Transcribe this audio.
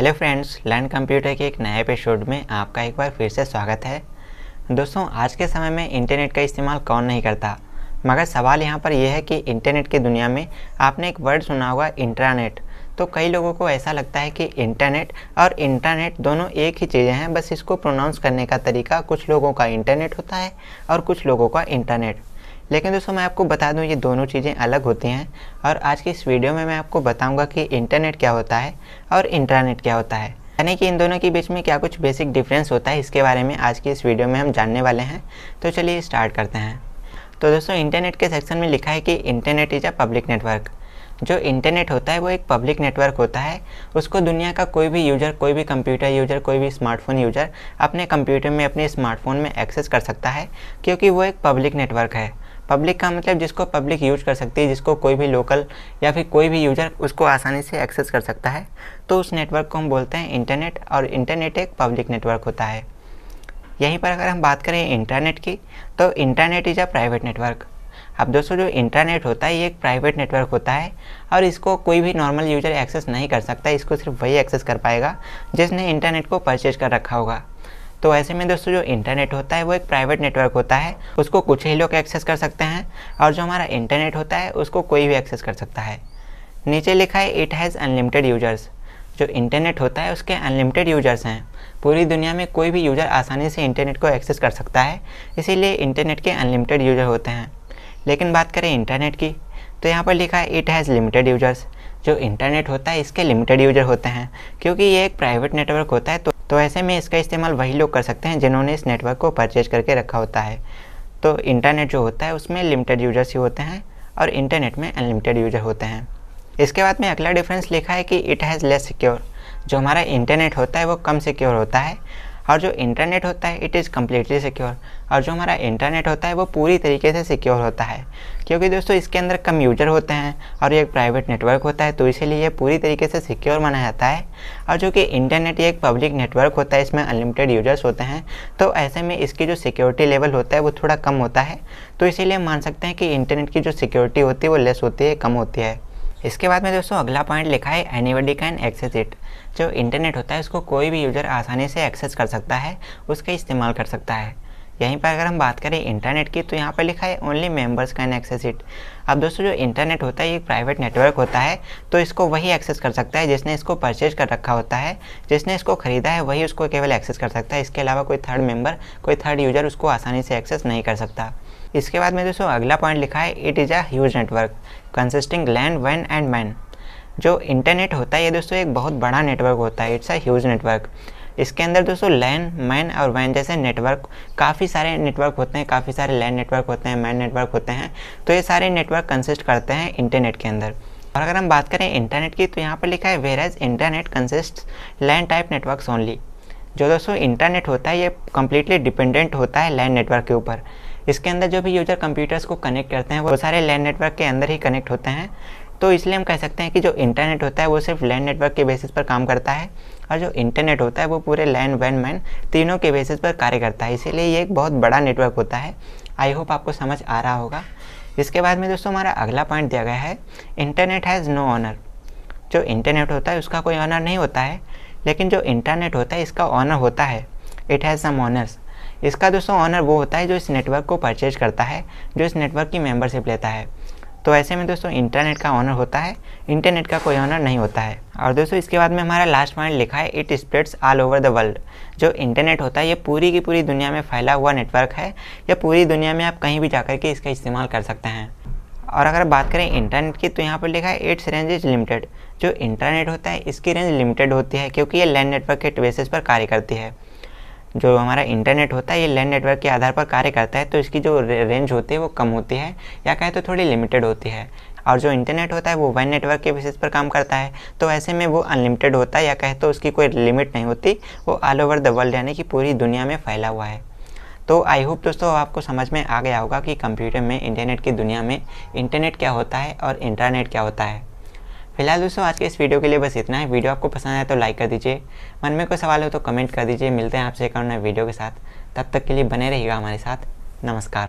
hello friends learn computer के एक नए एपिसोड में आपका एक बार फिर से स्वागत है दोस्तों आज के समय में इंटरनेट का इस्तेमाल कौन नहीं करता मगर सवाल यहाँ पर यह है कि इंटरनेट की दुनिया में आपने एक वर्ड सुना होगा इंटरनेट तो कई लोगों को ऐसा लगता है कि इंटरनेट और इंटरनेट दोनों एक ही चीज़ें हैं बस इसको प्रोनाउंस करने का तरीका कुछ लोगों का इंटरनेट होता है और कुछ लोगों का इंटरनेट लेकिन दोस्तों मैं आपको बता दूं ये दोनों चीज़ें अलग होती हैं और आज के इस वीडियो में मैं आपको बताऊंगा कि इंटरनेट क्या होता है और इंटरनेट क्या होता है यानी कि इन दोनों के बीच में क्या कुछ बेसिक डिफरेंस होता है इसके बारे में आज की इस वीडियो में हम जानने वाले हैं तो चलिए स्टार्ट करते हैं तो दोस्तों इंटरनेट के सेक्शन में लिखा है कि internet is a public network जो इंटरनेट होता है वो एक पब्लिक नेटवर्क होता है उसको दुनिया का कोई भी यूज़र कोई भी कंप्यूटर यूज़र कोई भी स्मार्टफोन यूज़र अपने कंप्यूटर में अपने स्मार्टफोन में एक्सेस कर सकता है क्योंकि वो एक पब्लिक नेटवर्क है पब्लिक का मतलब जिसको पब्लिक यूज कर सकती है जिसको कोई भी लोकल या फिर कोई भी यूजर उसको आसानी से एक्सेस कर सकता है तो उस नेटवर्क को हम बोलते हैं इंटरनेट और इंटरनेट एक पब्लिक नेटवर्क होता है यहीं पर अगर हम बात करें इंटरनेट की तो internet is a private network अब दोस्तों जो इंटरनेट होता है ये एक प्राइवेट नेटवर्क होता है और इसको कोई भी नॉर्मल यूजर एक्सेस नहीं कर सकता इसको सिर्फ वही एक्सेस कर पाएगा जिसने इंटरनेट को परचेज कर रखा होगा तो ऐसे में दोस्तों जो इंटरनेट होता है वो एक प्राइवेट नेटवर्क होता है उसको कुछ ही लोग एक्सेस कर सकते हैं और जो हमारा इंटरनेट होता है उसको कोई भी एक्सेस कर सकता है नीचे लिखा है इट हैज़ अनलिमिटेड यूजर्स जो इंटरनेट होता है उसके अनलिमिटेड यूजर्स हैं पूरी दुनिया में कोई भी यूजर आसानी से इंटरनेट को एक्सेस कर सकता है इसीलिए इंटरनेट के अनलिमिटेड यूजर होते हैं लेकिन बात करें इंटरनेट की तो यहाँ पर लिखा है इट हैज़ लिमिटेड यूजर्स जो इंटरनेट होता है इसके लिमिटेड यूजर होते हैं क्योंकि ये एक प्राइवेट नेटवर्क होता है तो तो ऐसे में इसका इस्तेमाल वही लोग कर सकते हैं जिन्होंने इस नेटवर्क को परचेज करके रखा होता है तो इंटरनेट जो होता है उसमें लिमिटेड यूजर्स ही होते हैं और इंटरनेट में अनलिमिटेड यूजर होते हैं इसके बाद में अगला डिफरेंस लिखा है कि इट हैज़ लेस सिक्योर जो हमारा इंटरनेट होता है वो कम सिक्योर होता है और जो इंटरनेट होता है इट इज़ कम्प्लीटली सिक्योर और जो हमारा इंटरनेट होता है वो पूरी तरीके से सिक्योर होता है क्योंकि दोस्तों इसके अंदर कम यूजर होते हैं और ये एक प्राइवेट नेटवर्क होता है तो इसीलिए ये पूरी तरीके से सिक्योर माना जाता है और जो कि इंटरनेट ये एक पब्लिक नेटवर्क होता है इसमें अनलिमिटेड यूजर्स होते हैं तो ऐसे में इसकी जो सिक्योरिटी लेवल होता है वो थोड़ा कम होता है तो इसीलिए मान सकते हैं कि इंटरनेट की जो सिक्योरिटी होती है वो लेस होती है कम होती है इसके बाद में दोस्तों अगला पॉइंट लिखा है एनीबडी कैन एक्सेस इट जो इंटरनेट होता है उसको कोई भी यूज़र आसानी से एक्सेस कर सकता है उसका इस्तेमाल कर सकता है यहीं पर अगर हम बात करें इंटरनेट की तो यहाँ पर लिखा है only members can access it अब दोस्तों जो इंटरनेट होता है ये प्राइवेट नेटवर्क होता है तो इसको वही एक्सेस कर सकता है जिसने इसको परचेज कर रखा होता है जिसने इसको ख़रीदा है वही उसको केवल एक्सेस कर सकता है इसके अलावा कोई थर्ड मेम्बर कोई थर्ड यूजर उसको आसानी से एक्सेस नहीं कर सकता इसके बाद में दोस्तों अगला पॉइंट लिखा है it is a huge network consisting LAN वैन एंड मैन जो इंटरनेट होता है ये दोस्तों एक बहुत बड़ा नेटवर्क होता है इट्स अ ह्यूज नेटवर्क इसके अंदर दोस्तों लैन मैन और वैन जैसे नेटवर्क काफ़ी सारे नेटवर्क होते हैं काफ़ी सारे लैन नेटवर्क होते हैं मैन नेटवर्क होते हैं तो ये सारे नेटवर्क कंसिस्ट करते हैं इंटरनेट के अंदर और अगर हम बात करें इंटरनेट की तो यहाँ पर लिखा है whereas internet consist land type networks only जो दोस्तों इंटरनेट होता है ये कम्प्लीटली डिपेंडेंट होता है लैंड नेटवर्क के ऊपर इसके अंदर जो भी यूज़र कंप्यूटर्स को कनेक्ट करते हैं वो सारे लैंड नेटवर्क के अंदर ही कनेक्ट होते हैं तो इसलिए हम कह सकते हैं कि जो इंटरनेट होता है वो सिर्फ लैंड नेटवर्क के बेसिस पर काम करता है और जो इंटरनेट होता है वो पूरे लैंड वैन मैन तीनों के बेसिस पर कार्य करता है इसीलिए ये एक बहुत बड़ा नेटवर्क होता है आई होप आपको समझ आ रहा होगा इसके बाद में दोस्तों हमारा अगला पॉइंट दिया गया है इंटरनेट हैज़ नो ऑनर जो इंटरनेट होता है उसका कोई ऑनर नहीं होता है लेकिन जो इंटरनेट होता है इसका ऑनर होता है इट हैज़ सम ऑनर्स इसका दोस्तों ऑनर वो होता है जो इस नेटवर्क को परचेज करता है जो इस नेटवर्क की मेम्बरशिप लेता है तो ऐसे में दोस्तों इंटरनेट का ऑनर होता है इंटरनेट का कोई ऑनर नहीं होता है और दोस्तों इसके बाद में हमारा लास्ट पॉइंट लिखा है it spreads all over the world जो इंटरनेट होता है ये पूरी की पूरी दुनिया में फैला हुआ नेटवर्क है या पूरी दुनिया में आप कहीं भी जाकर के इसका इस्तेमाल कर सकते हैं और अगर बात करें इंटरनेट की तो यहाँ पर लिखा है इट्स रेंज इज लिमिटेड जो इंटरनेट होता है इसकी रेंज लिमिटेड होती है क्योंकि ये लैंड नेटवर्क के बेसिस पर कार्य करती है जो हमारा इंटरनेट होता है ये लैंड नेटवर्क के आधार पर कार्य करता है तो इसकी जो रेंज होती है वो कम होती है या कहें तो थोड़ी लिमिटेड होती है और जो इंटरनेट होता है वो वन नेटवर्क के बेसिस पर काम करता है तो ऐसे में वो अनलिमिटेड होता है या कहे तो उसकी कोई लिमिट नहीं होती वो ऑल ओवर द वर्ल्ड यानी कि पूरी दुनिया में फैला हुआ है तो आई होप दोस्तों आपको समझ में आ गया होगा कि कंप्यूटर में इंटरनेट की दुनिया में इंटरनेट क्या होता है और इंटरनेट क्या होता है फिलहाल दोस्तों आज के इस वीडियो के लिए बस इतना है वीडियो आपको पसंद आया तो लाइक कर दीजिए मन में कोई सवाल हो तो कमेंट कर दीजिए मिलते हैं आपसे एक और नए वीडियो के साथ तब तक के लिए बने रहिएगा हमारे साथ नमस्कार